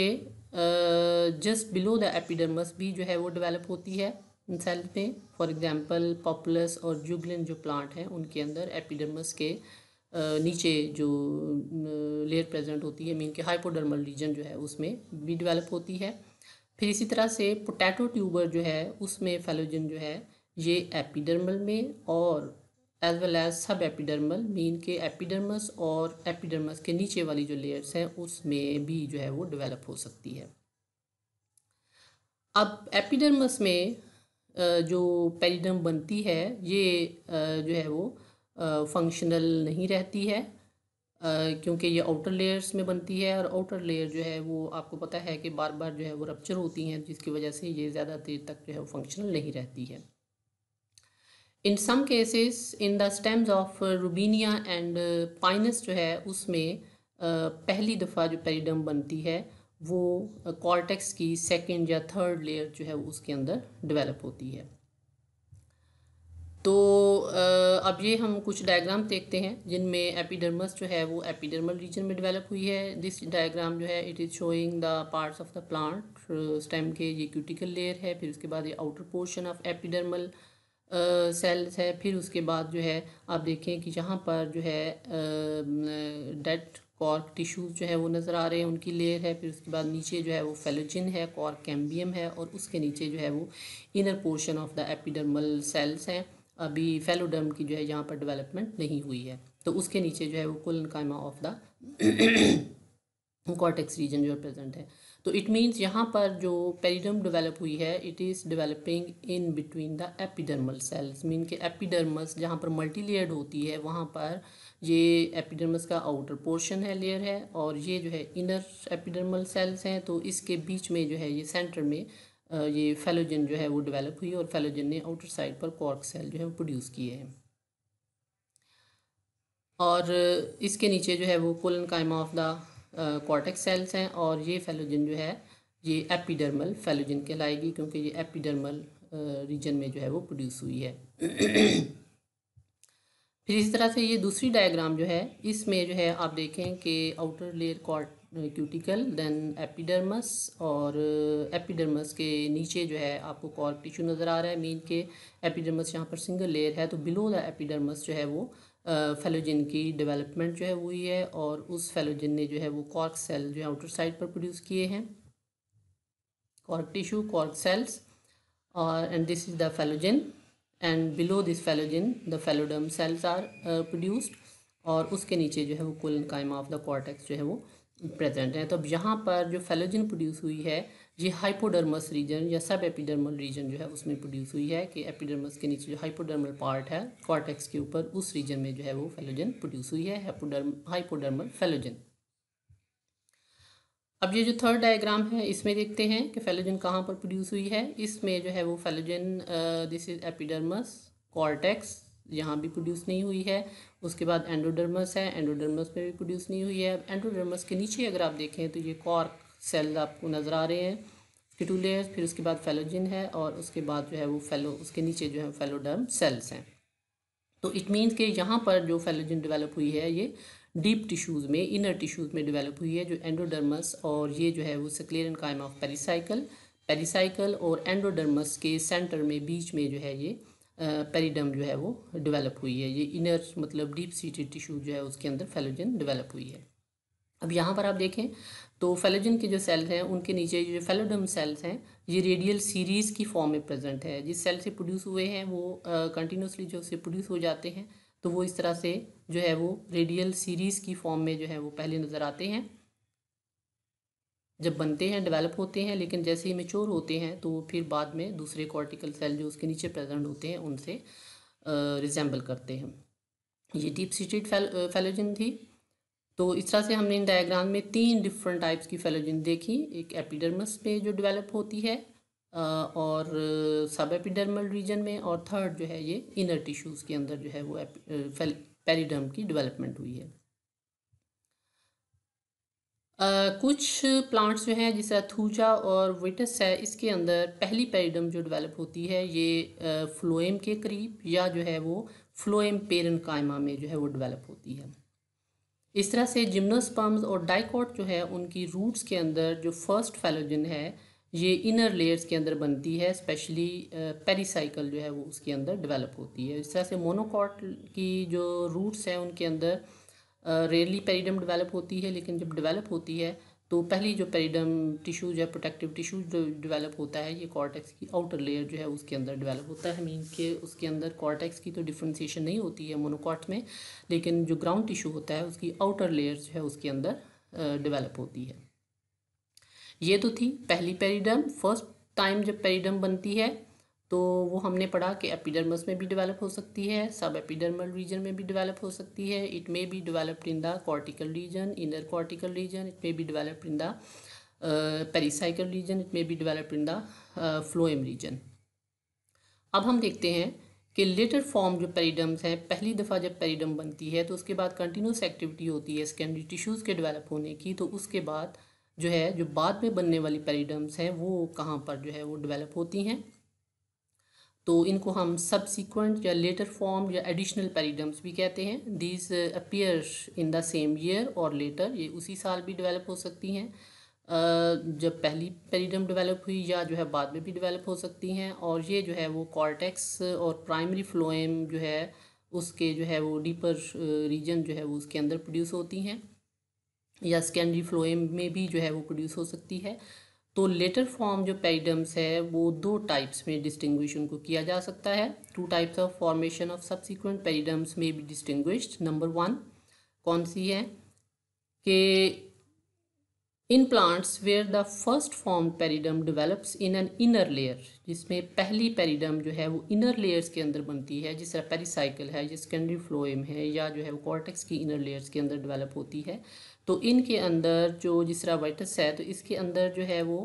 जस्ट बिलो द एपिडर्मस भी जो है वो डेवलप होती है सेल में फॉर एग्जांपल पॉपुलस और जुगलिन जो प्लांट हैं उनके अंदर एपिडर्मस के नीचे जो लेयर प्रेजेंट होती है मीन के हाइपोडर्मल रीजन जो है उसमें भी डेवलप होती है फिर इसी तरह से पोटैटो ट्यूबर जो है उसमें फेलोजन जो है ये एपिडर्मल में और as well as sub epidermal mean के एपिडर्मस और एपिडर्मस के नीचे वाली जो लेयर्स हैं उसमें भी जो है वो डेवलप हो सकती है अब एपिडर्मस में जो पेरिडर्म बनती है ये जो है वो फंक्शनल नहीं रहती है क्योंकि ये आउटर लेयर्स में बनती है और आउटर लेयर जो है वो आपको पता है कि बार बार जो है वो रप्चर होती हैं जिसकी वजह से ये ज़्यादा देर तक जो है वो फंक्शनल नहीं रहती है in some cases in the stems of Robinia and Pinus जो है उसमें uh, पहली दफ़ा जो पेरिडम बनती है वो कॉर्टेक्स uh, की सेकेंड या थर्ड लेयर जो है उसके अंदर डेवलप होती है तो uh, अब ये हम कुछ डायग्राम देखते हैं जिनमें एपिडर्मस जो है वो एपिडर्मल रीजन में डेवलप हुई है दिस डायग्राम जो है it is showing the parts of the plant stem के ये क्यूटिकल लेयर है फिर उसके बाद ये outer portion of epidermal cells है फिर उसके बाद जो है आप देखें कि यहाँ पर जो है डेड कॉर्क टिश्यूज़ जो है वो नज़र आ रहे हैं उनकी लेयर है फिर उसके बाद नीचे जो है वो फेलोजिन है कॉर्क कैम्बियम है और उसके नीचे जो है वो inner portion of the epidermal cells हैं अभी फेलोडर्म की जो है यहाँ पर डेवलपमेंट नहीं हुई है तो उसके नीचे जो है वो collenchyma of the cortex region जो प्रेजेंट है तो इट मीन्स यहाँ पर जो पेरिडम डेवलप हुई है it is developing in between the epidermal cells mean के एपिडर्मस जहाँ पर मल्टी लेयर्ड होती है वहाँ पर ये एपिडर्मस का आउटर पोर्शन है लेयर है और ये जो है इनर एपिडर्मल सेल्स हैं तो इसके बीच में जो है ये सेंटर में ये फेलोजन जो है वो डेवलप हुई और फेलोजन ने आउटर साइड पर कॉर्क सेल जो है वो प्रोड्यूस किए हैं और इसके नीचे जो है वो कोलन कायमा ऑफ द कॉटेक्स सेल्स हैं और ये फेलोजन जो है ये एपिडर्मल फेलोजन कहलाएगी क्योंकि ये एपिडर्मल रीजन में जो है वो प्रोड्यूस हुई है फिर इसी तरह से ये दूसरी डायग्राम जो है इसमें जो है आप देखें कि आउटर लेयर कॉट क्यूटिकल देन एपिडर्मस और एपिडर्मस के नीचे जो है आपको कॉर्क टिश्यू नज़र आ रहा है मीन के एपिडर्मस यहाँ पर सिंगल लेयर है तो बिलो द एपिडर्मस जो है वो फेलोजिन की डेवलपमेंट जो है हुई है और उस फेलोजिन ने जो है वो कॉर्क सेल जो है आउटर साइड पर प्रोड्यूस किए हैं कॉर्क टिश्यू कॉर्क सेल्स और and this is the phellogen and below this phellogen the phelloderm cells are produced और उसके नीचे जो है वो collenchyma of the cortex जो है वो प्रेजेंट है तो अब यहाँ पर जो फेलोजिन प्रोड्यूस हुई है ये हाइपोडर्मस रीजन या सब एपिडर्मल रीजन जो है उसमें प्रोड्यूस हुई है कि एपिडर्मस के नीचे जो हाइपोडर्मल पार्ट है कॉर्टेक्स के ऊपर उस रीजन में जो है वो फेलोजन प्रोड्यूस हुई है हाइपोडर्मल फेलोजन अब ये जो थर्ड डायग्राम है इसमें देखते हैं कि फेलोजन कहाँ पर प्रोड्यूस हुई है इसमें जो है वो phellogen this is epidermis cortex यहाँ भी प्रोड्यूस नहीं हुई है उसके बाद एंडोडर्मस है एंडोडर्मस में भी प्रोड्यूस नहीं हुई है एंडोडर्मस के नीचे अगर आप देखें तो ये कॉर्क सेल आपको नज़र आ रहे हैं उसके टू लेयर्स फिर उसके बाद फेलोजिन है और उसके बाद जो है वो फेलो उसके नीचे जो है फेलोडर्म सेल्स हैं तो इट मीन्स के यहाँ पर जो फेलोजिन डेवलप हुई है ये डीप टिश्यूज़ में इनर टिश्यूज़ में डेवलप हुई है जो एंडोडर्मस और ये जो है वो sclerenchyma of pericycle pericycle और एंडोडर्मस के सेंटर में बीच में जो है ये पेरीडम जो है वो डेवलप हुई है ये इनर मतलब डीप सीटेड टिश्यू जो है उसके अंदर फेलोजन डेवलप हुई है अब यहाँ पर आप देखें तो फेलोजन के जो सेल्स हैं उनके नीचे जो फेलोडम सेल्स हैं ये रेडियल सीरीज़ की फॉर्म में प्रेजेंट है जिस सेल से प्रोड्यूस हुए हैं वो कंटिन्यूसली जो से प्रोड्यूस हो जाते हैं तो वो इस तरह से जो है वो रेडियल सीरीज़ की फॉर्म में जो है वो पहले नज़र आते हैं जब बनते हैं डेवलप होते हैं लेकिन जैसे ही मेच्योर होते हैं तो फिर बाद में दूसरे कॉर्टिकल सेल जो उसके नीचे प्रेजेंट होते हैं उनसे रिजेंबल करते हैं ये डीप सीटेड फेलोजिन थी तो इस तरह से हमने इन डायग्राम में तीन डिफरेंट टाइप्स की फेलोजिन देखी एक एपिडर्मस में जो डेवलप होती है और सब एपिडर्मल रीजन में और थर्ड जो है ये इनर टिश्यूज़ के अंदर जो है वो पेरीडर्म की डेवलपमेंट हुई है आ, कुछ प्लांट्स जो हैं जैसे थूजा और विटस है इसके अंदर पहली पेरिडम जो डेवलप होती है ये फ्लोएम के करीब या जो है वो फ्लोएम पेरन कायमा में जो है वो डेवलप होती है इस तरह से जिम्नोस्पम्स और डाइकॉट जो है उनकी रूट्स के अंदर जो फर्स्ट फैलोजन है ये इनर लेयर्स के अंदर बनती है स्पेशली पेरीसाइकिल जो है वो उसके अंदर डेवलप होती है इस तरह से मोनोकॉट की जो रूट्स हैं उनके अंदर रेयरली पेरीडम डेवलप होती है लेकिन जब डेवलप होती है तो पहली जो पेरीडम टिशू है प्रोटेक्टिव टिश्यू जो डेवलप होता है ये कॉर्टेक्स की आउटर लेयर जो है उसके अंदर डेवलप होता है मीन के उसके अंदर कॉर्टेक्स की तो डिफ्रेंसीशन नहीं होती है मोनोकॉट में लेकिन जो ग्राउंड टिश्यू होता है उसकी आउटर लेयर जो है उसके अंदर डेवलप होती है ये तो थी पहली पेरीडम फर्स्ट टाइम जब पेरीडम बनती है तो वो हमने पढ़ा कि एपिडर्मस में भी डेवलप हो सकती है सब एपिडर्मल रीजन में भी डेवलप हो सकती है it may be developed in the cortical region inner cortical region it may be developed in the pericycle region it may be developed in the phloem region अब हम देखते हैं कि लेटर फॉर्म जो पेरिडम्स हैं पहली दफ़ा जब पेरिडम बनती है तो उसके बाद कंटिन्यूस एक्टिविटी होती है सेकेंडरी टिश्यूज़ के डेवलप होने की तो उसके बाद जो है जो बाद में बनने वाली पेरिडम्स हैं वो कहाँ पर जो है वो डेवलप होती हैं तो इनको हम सबसिक्वेंट या लेटर फॉर्म या एडिशनल पेरीडम्स भी कहते हैं these appears in the same year और लेटर ये उसी साल भी डेवलप हो सकती हैं uh, जब पहली पेरीडम डेवलप हुई या जो है बाद में भी डेवलप हो सकती हैं और ये जो है वो कॉर्टेक्स और प्राइमरी फ्लोएम जो है उसके जो है वो डीपर रीजन uh, जो है वो उसके अंदर प्रोड्यूस होती हैं या सेकेंडरी फ्लोएम में भी जो है वो प्रोड्यूस हो सकती है तो लेटर फॉर्म जो पेरिडम्स है वो दो टाइप्स में डिस्टिंग्विश उनको किया जा सकता है two types of formation of subsequent periderms में भी डिस्टिंग्विश्ड नंबर वन कौन सी है कि in plants where the first form periderm develops in an inner layer जिसमें पहली पेरिडम जो है वो इनर लेयर्स के अंदर बनती है जिस तरह पेरिसाइकिल है या सेकेंडरी फ्लोएम है या जो है वो कॉर्टेक्स की इनर लेयर्स के अंदर डेवलप होती है तो इनके अंदर जो जिस तरह वाइटस है तो इसके अंदर जो है वो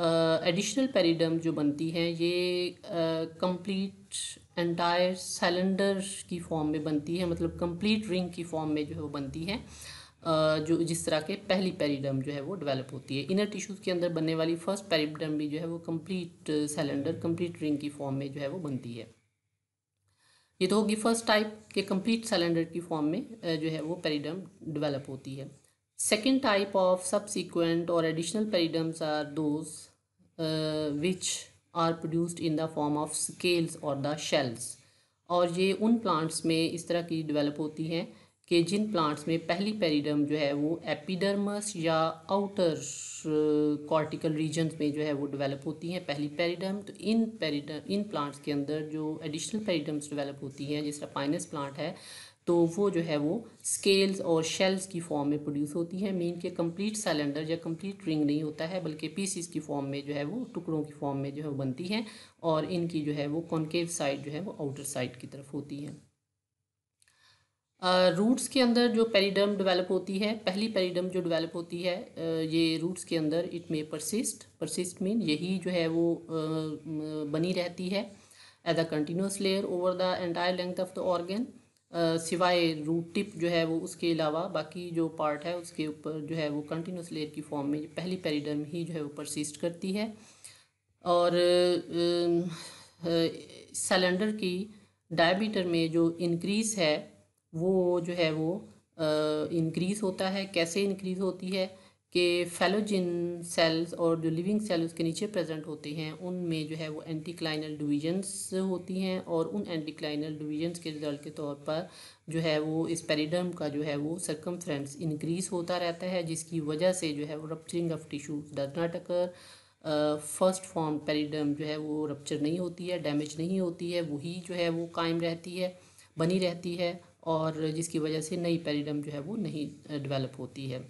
एडिशनल uh, पेरिडम जो बनती है ये कंप्लीट एंटायर सिलेंडर की फॉर्म में बनती है मतलब कंप्लीट रिंग की फॉर्म में जो है वो बनती है uh, जो जिस तरह के पहली पेरिडम जो है वो डेवलप होती है इनर टिश्यूज़ के अंदर बनने वाली फर्स्ट पेरिडम भी जो है वो कंप्लीट सिलेंडर कंप्लीट रिंग की फॉर्म में जो है वो बनती है ये तो होगी फर्स्ट टाइप के कंप्लीट सिलेंडर की फॉर्म में जो है वो पेरिडम डेवलप होती है Second type of subsequent or additional periderms are those uh, which are produced in the form of scales or the shells. और ये उन plants में इस तरह की develop होती हैं कि जिन प्लांट्स में पहली पेरिडम जो है वो एपिडर्मस या आउटर कॉर्टिकल रीजन में जो है वो डेवलप होती हैं पहली पेरिडम तो इन पेरिडम इन प्लांट्स के अंदर जो एडिशनल पेरिडम्स डेवलप होती हैं जिस तरह पाइनस प्लांट है तो वो जो है वो स्केल्स और शेल्स की फॉर्म में प्रोड्यूस होती है मीन के कंप्लीट सिलेंडर या कंप्लीट रिंग नहीं होता है बल्कि पीसीस की फॉर्म में जो है वो टुकड़ों की फॉर्म में जो है वो बनती है और इनकी जो है वो कॉन्केव साइड जो है वो आउटर साइड की तरफ होती है रूट्स के अंदर जो पेरीडम डेवलप होती है पहली पेरीडम जो डेवलप होती है ये रूट्स के अंदर it may persist persist mean यही जो है वो बनी रहती है as a continuous layer over the entire length of the organ सिवाय रूट टिप जो है वो उसके अलावा बाकी जो पार्ट है उसके ऊपर जो है वो कंटिन्यूस लेयर की फॉर्म में पहली पेरीडर्म ही जो है वो परसिस्ट करती है और सिलेंडर की डायमीटर में जो इंक्रीज़ है वो जो है वो इंक्रीज़ होता है कैसे इंक्रीज़ होती है के फेलोजिन सेल्स और जो लिविंग सेल उसके नीचे प्रेजेंट होते हैं उनमें जो है वो एंटीक्लाइनल डिवीजन्स होती हैं और उन एंटीक्लाइनल डिवीजन्स के रिजल्ट के तौर पर जो है वो इस पेरिडर्म का जो है वो सर्कमफ्रेंस इंक्रीज होता रहता है जिसकी वजह से जो है वो रपचरिंग ऑफ टिश्यूज डर not occur first form periderm जो है वो रप्चर नहीं होती है डैमेज नहीं होती है वही जो है वो कायम रहती है बनी रहती है और जिसकी वजह से नई पेरिडम जो है वो नहीं डेवलप होती है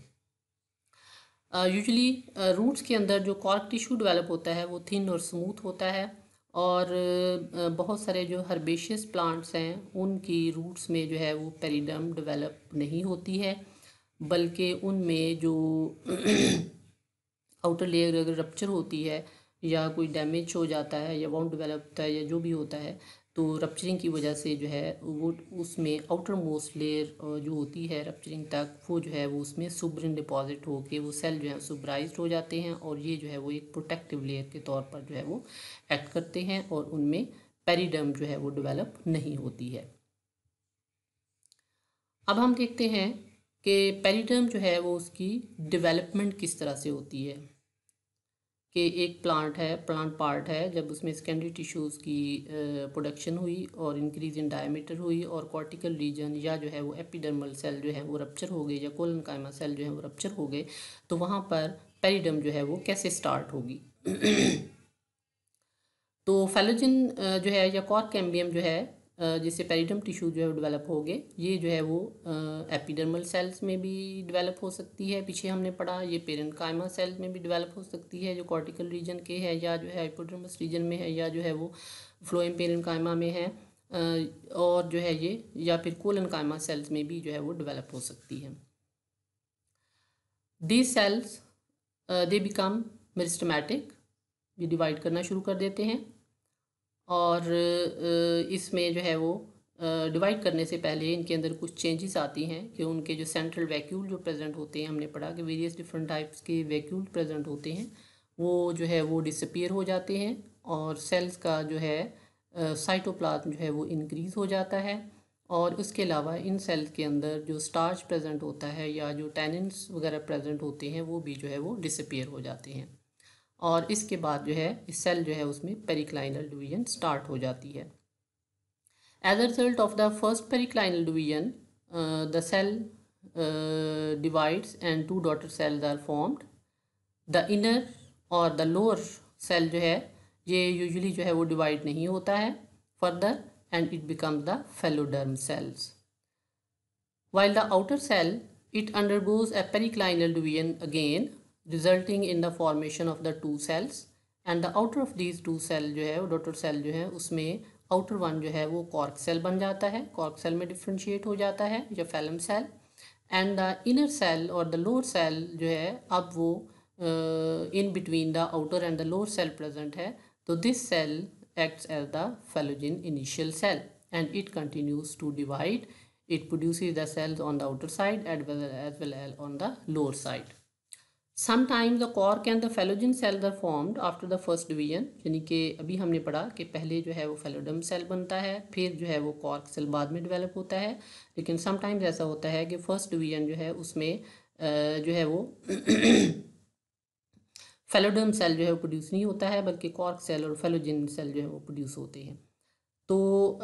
यूजली रूट्स के अंदर जो कॉर्क टिश्यू डेवलप होता है वो थिन और स्मूथ होता है और बहुत सारे जो हर्बेशियस प्लांट्स हैं उनकी रूट्स में जो है वो पेरिडम डेवलप नहीं होती है बल्कि उनमें जो आउटर लेयर अगर रप्चर होती है या कोई डैमेज हो जाता है या वॉन्ट डेवलप होता है या जो भी होता है तो रपचरिंग की वजह से जो है वो उसमें आउटर मोस्ट लेयर जो होती है रपचरिंग तक वो जो है वो उसमें सुब्रिन डिपॉजिट होकर वो सेल जो है सुब्राइज हो जाते हैं और ये जो है वो एक प्रोटेक्टिव लेयर के तौर पर जो है वो एक्ट करते हैं और उनमें पेरीडम जो है वो डेवलप नहीं होती है अब हम देखते हैं कि पेरीडम जो है वो उसकी डिवेलपमेंट किस तरह से होती है कि एक प्लांट है प्लांट पार्ट है जब उसमें सेकेंडरी टिश्यूज़ की प्रोडक्शन हुई और इंक्रीज इन डायमीटर हुई और कॉर्टिकल रीजन या जो है वो एपिडर्मल सेल जो है वो रप्चर हो गए या कोलन कायमा सेल जो है वो रप्चर हो गए तो वहाँ पर पेरीडम जो है वो कैसे स्टार्ट होगी तो फेलोजिन जो है या कॉर्क एम्बियम जो है जिससे पेरिटम टिश्यू जो है डेवलप हो गए ये जो है वो एपिडर्मल सेल्स में भी डेवलप हो सकती है पीछे हमने पढ़ा ये पेरेंकाइमा सेल्स में भी डेवलप हो सकती है जो कॉर्टिकल रीजन के है या जो है हाइपोडर्मस रीजन में है या जो है वो फ्लोइम पेरेंकाइमा में है और जो है ये या फिर कोलन कायमा सेल्स में भी जो है वो डिवेलप हो सकती है the cells they become meristematic ये डिवाइड करना शुरू कर देते हैं और इसमें जो है वो डिवाइड करने से पहले इनके अंदर कुछ चेंजेस आती हैं कि उनके जो सेंट्रल वैक्यूल जो प्रेजेंट होते हैं हमने पढ़ा कि वेरियस डिफरेंट टाइप्स के वैक्यूल प्रेजेंट होते हैं वो जो है वो डिसपियर हो जाते हैं और सेल्स का जो है साइटोप्लाज्म जो है वो इनक्रीज़ हो जाता है और उसके अलावा इन सेल्स के अंदर जो स्टार्च प्रेजेंट होता है या जो टैनन्स वगैरह प्रेजेंट होते हैं वो भी जो है वो डिसपियर हो जाते हैं और इसके बाद जो है इस सेल जो है उसमें पेरिक्लाइनल डिवीजन स्टार्ट हो जाती है as a result of the first periclinal division the cell divides and two daughter cells are formed the inner और द लोअर सेल जो है ये यूजली जो है वो डिवाइड नहीं होता है further and it become the phelloderm cells while the outer cell it undergoes a periclinal division again resulting in the formation of the two cells and the outer of these two cell जो है daughter cell जो है उसमें outer one जो है वो cork cell बन जाता है cork cell में differentiate हो जाता है जो phellem cell and the inner cell or the lower cell जो है अब वो in between the outer and the lower cell present है तो this cell acts as the phallogen initial cell and it continues to divide it produces the cells on the outer side as well as well as on the lower side sometimes the cork and the phellogen cell they're formed after the first division यानी कि अभी हमने पढ़ा कि पहले जो है वो फेलोडम सेल बनता है फिर जो है वो कॉर्क सेल बाद में डेवलप होता है लेकिन समटाइम्स ऐसा होता है कि फर्स्ट डिवीजन जो है उसमें जो है वो फेलोडम सेल जो है वो प्रोड्यूस नहीं होता है बल्कि कॉर्क सेल और फेलोजन सेल जो है वो प्रोड्यूस होते हैं तो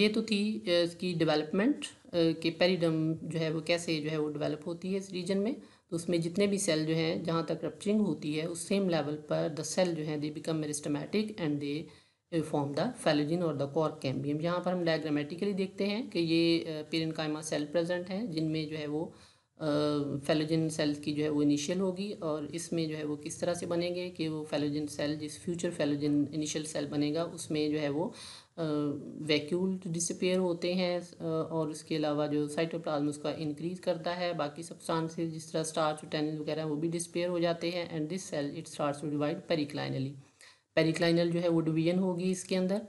ये तो थी इसकी डिवेलपमेंट कि पेरीडम जो है वो कैसे जो है वो डिवेलप होती है इस रीजन में तो उसमें जितने भी सेल जो हैं जहाँ तक रपचरिंग होती है उस सेम लेवल पर द सेल जो है they become meristematic and they form the phellogen और द कॉर्क कैम्बियम यहाँ पर हम डायग्रामेटिकली देखते हैं कि ये पेरन कायमा सेल प्रेजेंट हैं जिनमें जो है वो फेलोजिन सेल की जो है वो इनिशियल होगी और इसमें जो है वो किस तरह से बनेंगे कि वो फेलोजिन सेल जिस फ्यूचर फैलोजिन इनिशियल सेल बनेगा उसमें जो है वो वैक्यूल डिसपेयर तो होते हैं और उसके अलावा जो साइटोप्लाज्म उसका इंक्रीज करता है बाकी सब से जिस तरह स्टार्च टैनिन वगैरह वो भी डिसपेयर हो जाते हैं and this cell it starts to divide periclinally periclinal जो है वो डिवीजन होगी इसके अंदर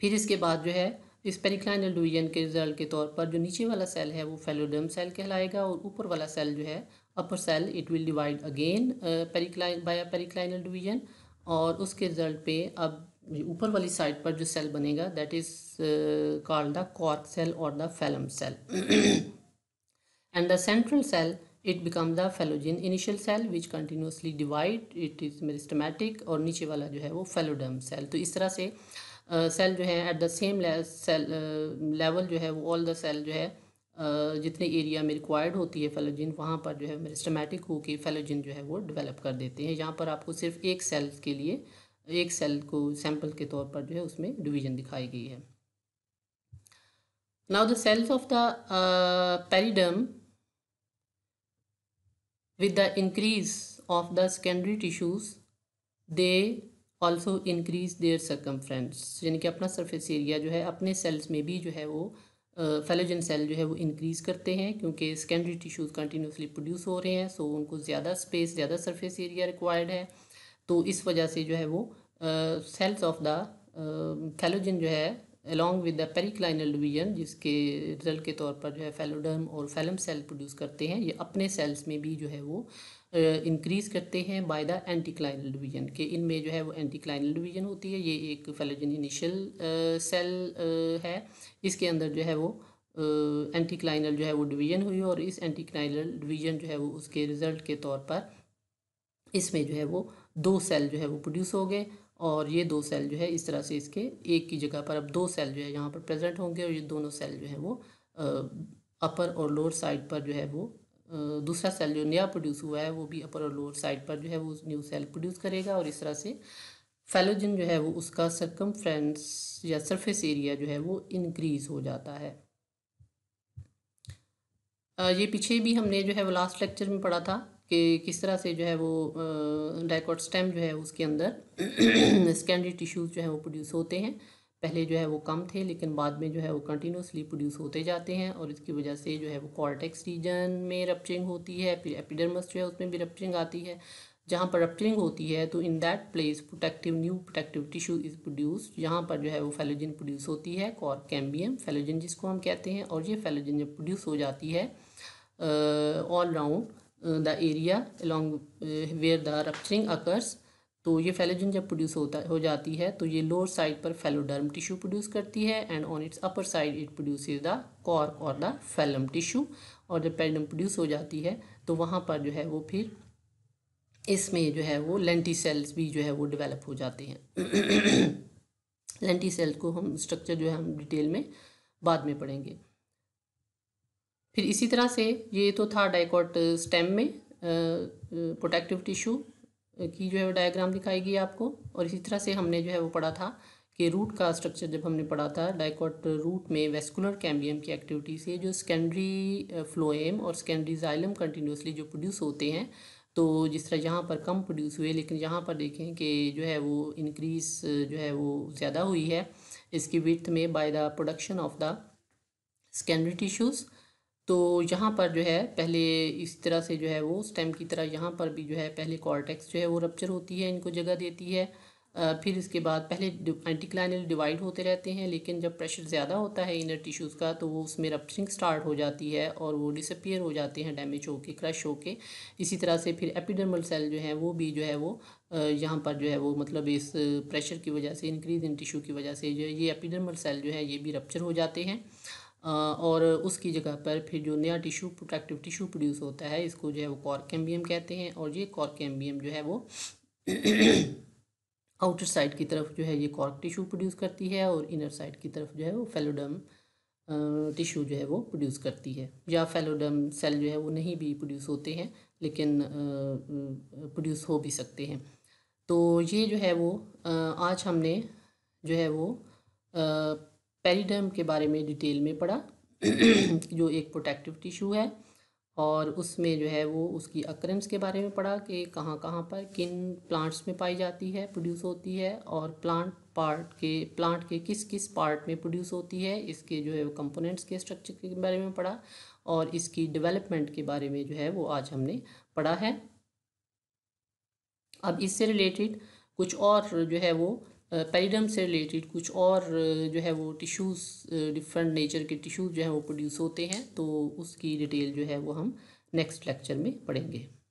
फिर इसके बाद जो है इस पेरिक्लाइनल डिवीजन के रिजल्ट के तौर पर जो नीचे वाला सेल है वो फेलोडम सेल कहलाएगा और ऊपर वाला सेल जो है upper cell it will divide again pericline by periclinal division और उसके रिजल्ट पे अब ऊपर वाली साइड पर जो सेल बनेगा that is called the cork cell और the phellem cell and the central cell it become the phellogen initial cell which continuously divide it is meristematic और नीचे वाला जो है वो फेलोडम सेल तो इस तरह से सेल uh, जो है at the same cell level जो है वो ऑल द सेल जो है uh, जितने एरिया में रिक्वायर्ड होती है फेलोजिन वहाँ पर जो है मेरिस्टमेटिक होकर फेलोजिन जो है वो डिवेलप कर देते हैं यहाँ पर आपको सिर्फ एक सेल के लिए एक सेल को सैंपल के तौर पर जो है उसमें डिवीजन दिखाई गई है now the cells of the periderm with the increase of the secondary tissues they also increase their their friends यानी कि अपना सरफेस एरिया जो है अपने सेल्स में भी जो है वो फेलोजन uh, सेल जो है वो इंक्रीज करते हैं क्योंकि सेकेंडरी टिश्यूज़ कंटिन्यूसली प्रोड्यूस हो रहे हैं सो so उनको ज़्यादा स्पेस ज़्यादा सरफेस एरिया रिक्वायर्ड है तो इस वजह से जो है वो सेल्स ऑफ द कैलोजन जो है along with the periclinal division जिसके रिजल्ट के तौर पर जो है फेलोडर्म और फेलम सेल प्रोड्यूस करते हैं ये अपने सेल्स में भी जो है वो इंक्रीज करते हैं बाय द एंटीक्लाइनल डिवीजन के इनमें जो है वो एंटीक्लाइनल डिवीजन होती है ये एक फेलोजन इनिशियल सेल है इसके अंदर जो है वो एंटीक्लाइनल जो है वो डिवीजन हुई और इस एंटीक्लाइनल डिवीजन जो है वो उसके रिजल्ट के तौर पर इसमें जो है वो दो सेल जो है वो प्रोड्यूस हो गए और ये दो सेल जो है इस तरह से इसके एक की जगह पर अब दो सेल जो है यहाँ पर प्रेजेंट होंगे और ये दोनों सेल जो है वो अपर और लोअर साइड पर जो है वो दूसरा सेल जो नया प्रोड्यूस हुआ है वो भी अपर और लोअर साइड पर जो है वो न्यू सेल प्रोड्यूस करेगा और इस तरह से फेलोजन जो है वो उसका सरकम या सरफेस एरिया जो है वो इनक्रीज़ हो जाता है ये पीछे भी हमने जो है वो लास्ट लेक्चर में पढ़ा था कि किस तरह से जो है वो डाइकॉट स्टेम जो है उसके अंदर स्कैंडी टिश्यूज़ जो है वो प्रोड्यूस होते हैं पहले जो है वो कम थे लेकिन बाद में जो है वो कंटिन्यूसली प्रोड्यूस होते जाते हैं और इसकी वजह से जो है वो कॉर्टेक्स रीजन में रपचरिंग होती है फिर एपिडर्मस जो है उसमें भी रपचरिंग आती है जहाँ पर रपचरिंग होती है तो in that place protective new protective tissue is produce यहाँ पर जो है वो फेलोजिन प्रोड्यूस होती है और कैम्बियम फेलोजिन जिसको हम कहते हैं और ये फेलोजिन जब प्रोड्यूस हो जाती है all round the area along where the rupturing occurs तो ये फेलोजन जब प्रोड्यूस होता हो जाती है तो ये लोअर साइड पर फेलोडर्म टिश्यू प्रोड्यूस करती है and on its upper side it produce the cork और द फेलम टिश्यू और जब पेलडम प्रोड्यूस हो जाती है तो वहाँ पर जो है वो फिर इसमें जो है वो लेंटी सेल्स भी जो है वो डेवलप हो जाते हैं लेंटी सेल्स को हम स्ट्रक्चर जो है हम डिटेल में बाद में पढ़ेंगे फिर इसी तरह से ये तो था डाइकॉट स्टेम में प्रोटेक्टिव टिश्यू की जो है वो डायग्राम दिखाई गई आपको और इसी तरह से हमने जो है वो पढ़ा था कि रूट का स्ट्रक्चर जब हमने पढ़ा था डाइकॉट रूट में वेस्कुलर कैम्बियम की एक्टिविटी से जो सेकेंडरी फ्लोएम और सेकेंडरी जाइलम कंटिन्यूसली जो प्रोड्यूस होते हैं तो जिस तरह यहाँ पर कम प्रोड्यूस हुए लेकिन यहाँ पर देखें कि जो है वो इनक्रीज़ जो है वो ज़्यादा हुई है इसकी विथ में by the production of the secondary tissues तो यहाँ पर जो है पहले इस तरह से जो है वो स्टेम की तरह यहाँ पर भी जो है पहले कॉर्टेक्स जो है वो रप्चर होती है इनको जगह देती है फिर इसके बाद पहले एंटीक्लाइनल डिवाइड होते रहते हैं लेकिन जब प्रेशर ज़्यादा होता है इनर टिश्यूज़ का तो वो उसमें रप्चरिंग स्टार्ट हो जाती है और वो डिसअपियर हो जाते हैं डैमेज होके क्रश होके इसी तरह से फिर एपिडर्मल सेल जो है वो भी जो है वो यहाँ पर जो है वो मतलब इस प्रेशर की वजह से इंक्रीज इन टिश्यू की वजह से जो है ये एपिडर्मल सेल जो है ये भी रप्चर हो जाते हैं और उसकी जगह पर फिर जो नया टिशू प्रोटेक्टिव टिशू प्रोड्यूस होता है इसको जो है वो कॉर्क एम्बियम कहते हैं और ये कॉर्क जो है वो आउटर साइड की तरफ जो है ये कॉर्क टिशू प्रोड्यूस करती है और इनर साइड की तरफ जो है वो फेलोडम टिशू जो है वो प्रोड्यूस करती है या फेलोडम सेल जो है वो नहीं भी प्रोड्यूस होते हैं लेकिन प्रोड्यूस हो भी सकते हैं तो ये जो है वो आज हमने जो है वो पेरीडम के बारे में डिटेल में पढ़ा जो एक प्रोटेक्टिव टिश्यू है और उसमें जो है वो उसकी अक्रेंस के बारे में पढ़ा कि कहाँ कहाँ पर किन प्लांट्स में पाई जाती है प्रोड्यूस होती है और प्लांट पार्ट के प्लांट के किस किस पार्ट में प्रोड्यूस होती है इसके जो है वो कंपोनेंट्स के स्ट्रक्चर के बारे में पढ़ा और इसकी डेवलपमेंट के बारे में जो है वो आज हमने पढ़ा है अब इससे रिलेटेड कुछ और जो है वो पेरिडम से रिलेटेड कुछ और जो है वो टिश्यूज़ डिफरेंट नेचर के टिश्यूज़ जो है वो प्रोड्यूस होते हैं तो उसकी डिटेल जो है वो हम नेक्स्ट लेक्चर में पढ़ेंगे